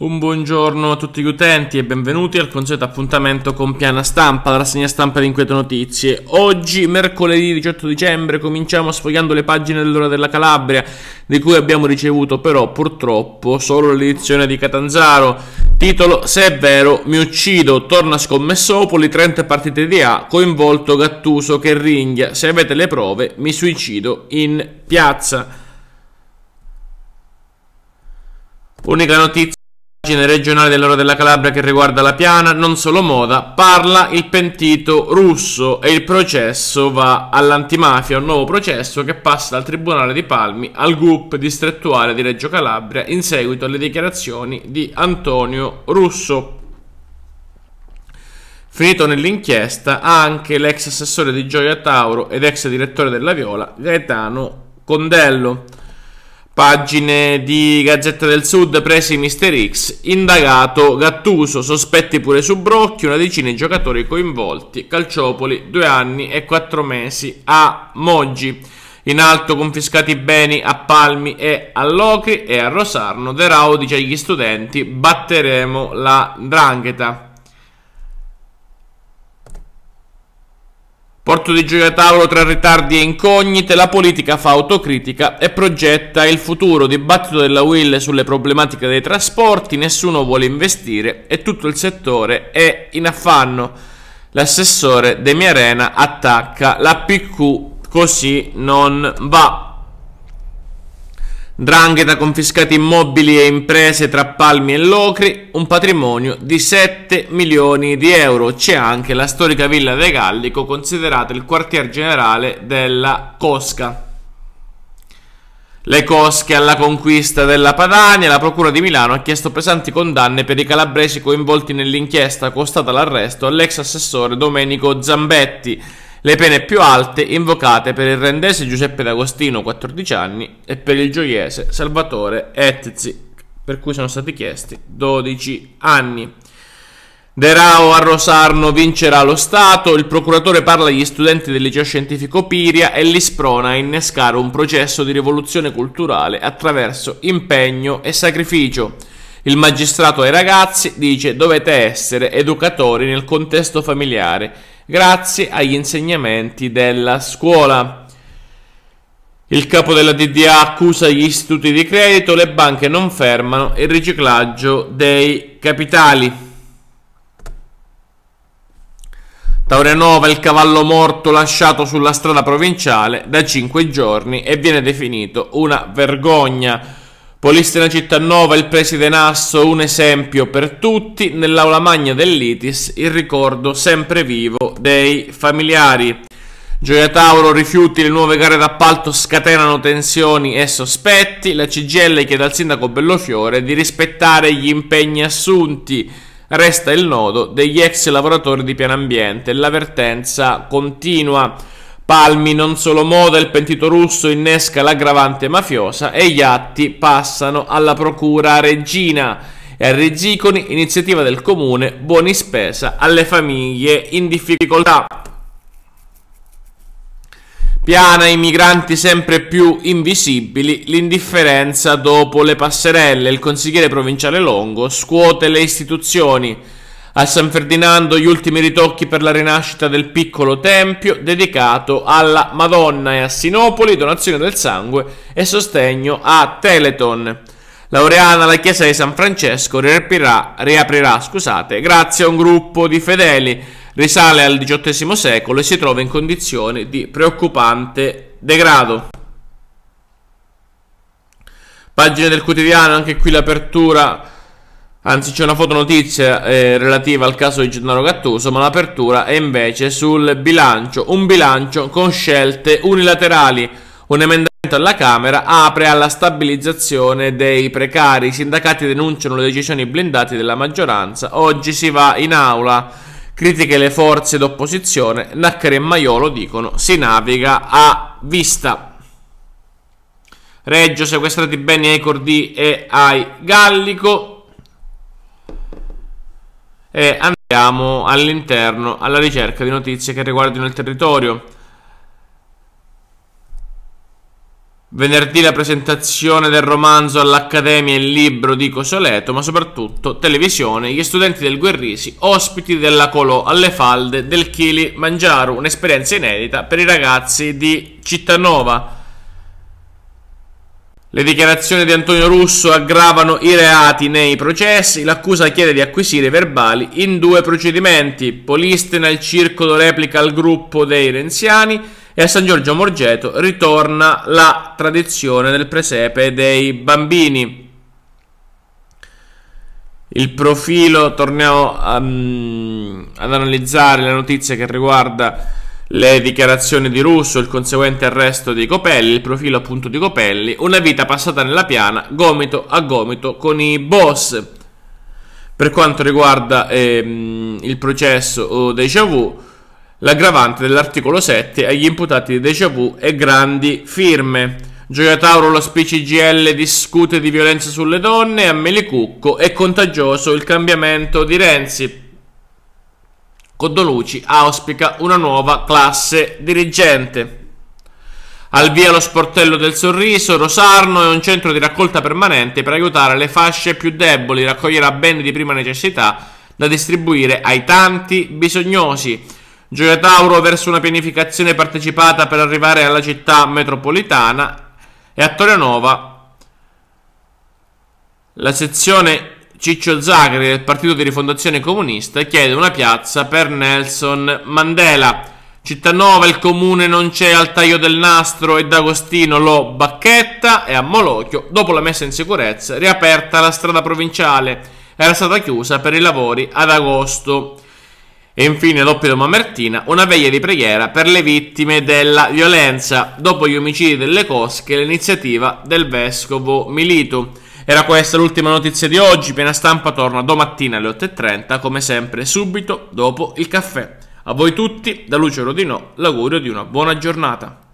Un buongiorno a tutti gli utenti e benvenuti al consueto appuntamento con Piana Stampa, la rassegna stampa di Inquieto Notizie. Oggi, mercoledì 18 dicembre, cominciamo sfogliando le pagine dell'ora della Calabria, di cui abbiamo ricevuto però purtroppo solo l'edizione di Catanzaro. Titolo Se è vero, mi uccido, torna Scommessopoli, 30 partite di A, coinvolto Gattuso che ringhia, se avete le prove mi suicido in piazza. Unica notizia pagina regionale dell'ora della Calabria che riguarda la piana, non solo moda, parla il pentito russo e il processo va all'antimafia, un nuovo processo che passa dal Tribunale di Palmi al GUP distrettuale di Reggio Calabria in seguito alle dichiarazioni di Antonio Russo. Finito nell'inchiesta anche l'ex assessore di Gioia Tauro ed ex direttore della Viola Gaetano Condello. Pagine di Gazzetta del Sud, presi Mister X, indagato Gattuso, sospetti pure su Brocchi, una decina di giocatori coinvolti, Calciopoli, due anni e quattro mesi a Moggi. In alto confiscati i beni a Palmi e a Locri e a Rosarno, De Rao dice agli studenti batteremo la drangheta. Porto di gioia tavolo tra ritardi e incognite, la politica fa autocritica e progetta il futuro dibattito della Will sulle problematiche dei trasporti, nessuno vuole investire e tutto il settore è in affanno. L'assessore Demi Arena attacca la PQ, così non va. Drangheta confiscati immobili e imprese tra Palmi e Locri, un patrimonio di 7 milioni di euro. C'è anche la storica Villa De Gallico, considerata il quartier generale della Cosca. Le cosche alla conquista della Padania, la Procura di Milano ha chiesto pesanti condanne per i calabresi coinvolti nell'inchiesta, costata l'arresto all'ex assessore Domenico Zambetti le pene più alte invocate per il rendese Giuseppe D'Agostino, 14 anni, e per il gioiese Salvatore Etzi, per cui sono stati chiesti 12 anni. De Rao a Rosarno vincerà lo Stato, il procuratore parla agli studenti del liceo scientifico Piria e li sprona a innescare un processo di rivoluzione culturale attraverso impegno e sacrificio. Il magistrato ai ragazzi dice dovete essere educatori nel contesto familiare grazie agli insegnamenti della scuola. Il capo della DDA accusa gli istituti di credito, le banche non fermano il riciclaggio dei capitali. Taurianova, è il cavallo morto lasciato sulla strada provinciale da 5 giorni e viene definito una vergogna. Polistena Cittanova, il preside Nasso, un esempio per tutti, nell'aula magna dell'Itis il ricordo sempre vivo dei familiari. Gioia Tauro rifiuti le nuove gare d'appalto scatenano tensioni e sospetti, la CGL chiede al sindaco Bellofiore di rispettare gli impegni assunti. Resta il nodo degli ex lavoratori di piano ambiente, l'avvertenza continua. Palmi, non solo moda, il pentito russo innesca l'aggravante mafiosa e gli atti passano alla procura regina. E Ziconi, iniziativa del comune, buoni spesa alle famiglie in difficoltà. Piana i migranti sempre più invisibili, l'indifferenza dopo le passerelle. Il consigliere provinciale Longo scuote le istituzioni. A San Ferdinando gli ultimi ritocchi per la rinascita del piccolo tempio dedicato alla Madonna e a Sinopoli donazione del sangue e sostegno a Teleton. Laureana, la chiesa di San Francesco riaprirà, riaprirà scusate, grazie a un gruppo di fedeli, risale al XVIII secolo e si trova in condizioni di preoccupante degrado. Pagine del quotidiano, anche qui l'apertura Anzi, c'è una fotonotizia eh, relativa al caso di Gennaro Gattuso, ma l'apertura è invece sul bilancio. Un bilancio con scelte unilaterali. Un emendamento alla Camera apre alla stabilizzazione dei precari. I sindacati denunciano le decisioni blindate della maggioranza. Oggi si va in aula. Critiche le forze d'opposizione. Naccare e Maiolo dicono si naviga a vista. Reggio sequestrati beni ai Cordì e ai Gallico e andiamo all'interno alla ricerca di notizie che riguardino il territorio. Venerdì la presentazione del romanzo all'Accademia e Il libro di Cosoleto, ma soprattutto televisione, gli studenti del Guerrisi, ospiti della Colò alle falde del Chili Mangiaru, un'esperienza inedita per i ragazzi di Cittanova. Le dichiarazioni di Antonio Russo aggravano i reati nei processi. L'accusa chiede di acquisire verbali in due procedimenti. Polistena il circolo replica al gruppo dei renziani e a San Giorgio Morgeto ritorna la tradizione del presepe dei bambini. Il profilo, torniamo a, ehm, ad analizzare le notizie che riguarda le dichiarazioni di Russo, il conseguente arresto di Copelli, il profilo appunto di Copelli, una vita passata nella piana, gomito a gomito con i boss. Per quanto riguarda ehm, il processo eh, déjà vu, l'aggravante dell'articolo 7 agli imputati di déjà vu e grandi firme. Gioia Tauro, lo SPCGL discute di violenza sulle donne, a Melicucco è contagioso il cambiamento di Renzi. Coddonucci auspica una nuova classe dirigente. Al via lo sportello del sorriso, Rosarno è un centro di raccolta permanente per aiutare le fasce più deboli, raccoglierà beni di prima necessità da distribuire ai tanti bisognosi. Gioia Tauro verso una pianificazione partecipata per arrivare alla città metropolitana e a Torre Nova la sezione Ciccio Zagri del Partito di Rifondazione Comunista chiede una piazza per Nelson Mandela. Cittanova il comune non c'è al taglio del nastro e D'Agostino lo bacchetta e a Molochio, dopo la messa in sicurezza, riaperta la strada provinciale. Era stata chiusa per i lavori ad agosto. E infine l'Oppio Mamertina, una veglia di preghiera per le vittime della violenza. Dopo gli omicidi delle cosche, l'iniziativa del vescovo Milito. Era questa l'ultima notizia di oggi, piena stampa torna domattina alle 8.30, come sempre subito dopo il caffè. A voi tutti, da Lucio Rodinò, l'augurio di una buona giornata.